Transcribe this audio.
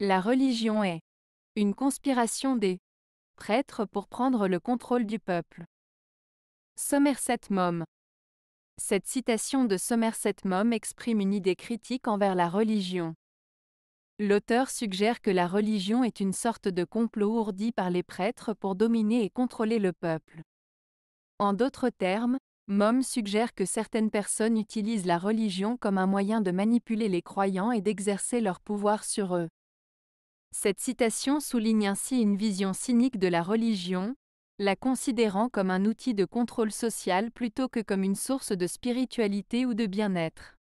La religion est une conspiration des prêtres pour prendre le contrôle du peuple. Somerset Mom Cette citation de Somerset Mom exprime une idée critique envers la religion. L'auteur suggère que la religion est une sorte de complot ourdi par les prêtres pour dominer et contrôler le peuple. En d'autres termes, Mom suggère que certaines personnes utilisent la religion comme un moyen de manipuler les croyants et d'exercer leur pouvoir sur eux. Cette citation souligne ainsi une vision cynique de la religion, la considérant comme un outil de contrôle social plutôt que comme une source de spiritualité ou de bien-être.